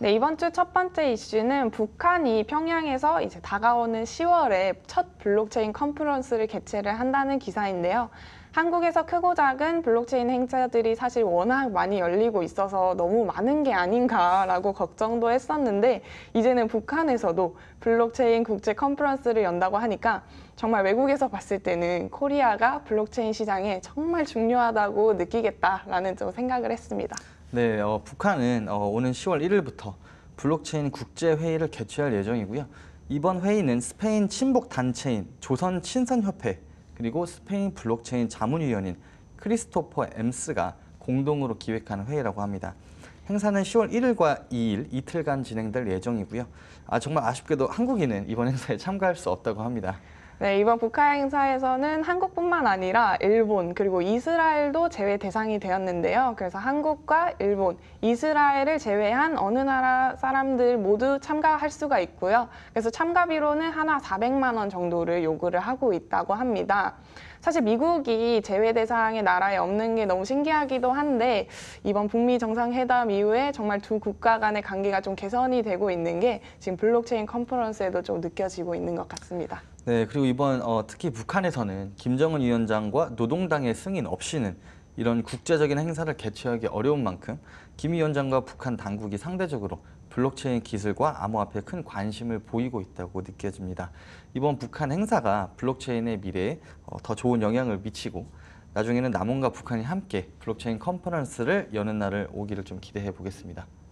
네, 이번 주 첫 번째 이슈는 북한이 평양에서 이제 다가오는 10월에 첫 블록체인 컨퍼런스를 개최를 한다는 기사인데요. 한국에서 크고 작은 블록체인 행사들이 사실 워낙 많이 열리고 있어서 너무 많은 게 아닌가라고 걱정도 했었는데 이제는 북한에서도 블록체인 국제 컨퍼런스를 연다고 하니까 정말 외국에서 봤을 때는 코리아가 블록체인 시장에 정말 중요하다고 느끼겠다라는 좀 생각을 했습니다. 네, 어, 북한은 어, 오는 10월 1일부터 블록체인 국제회의를 개최할 예정이고요. 이번 회의는 스페인 친북 단체인 조선 친선협회 그리고 스페인 블록체인 자문위원인 크리스토퍼 엠스가 공동으로 기획하는 회의라고 합니다. 행사는 10월 1일과 2일 이틀간 진행될 예정이고요. 아 정말 아쉽게도 한국인은 이번 행사에 참가할 수 없다고 합니다. 네, 이번 북한 행사에서는 한국뿐만 아니라 일본 그리고 이스라엘도 제외 대상이 되었는데요. 그래서 한국과 일본, 이스라엘을 제외한 어느 나라 사람들 모두 참가할 수가 있고요. 그래서 참가비로는 하나 400만 원 정도를 요구를 하고 있다고 합니다. 사실 미국이 제외 대상의 나라에 없는 게 너무 신기하기도 한데 이번 북미 정상회담 이후에 정말 두 국가 간의 관계가 좀 개선이 되고 있는 게 지금 블록체인 컨퍼런스에도 좀 느껴지고 있는 것 같습니다. 네, 그리고 이번 어, 특히 북한에서는 김정은 위원장과 노동당의 승인 없이는 이런 국제적인 행사를 개최하기 어려운 만큼 김 위원장과 북한 당국이 상대적으로 블록체인 기술과 암호화폐에 큰 관심을 보이고 있다고 느껴집니다. 이번 북한 행사가 블록체인의 미래에 어, 더 좋은 영향을 미치고 나중에는 남원과 북한이 함께 블록체인 컨퍼런스를 여는 날을 오기를 좀 기대해 보겠습니다.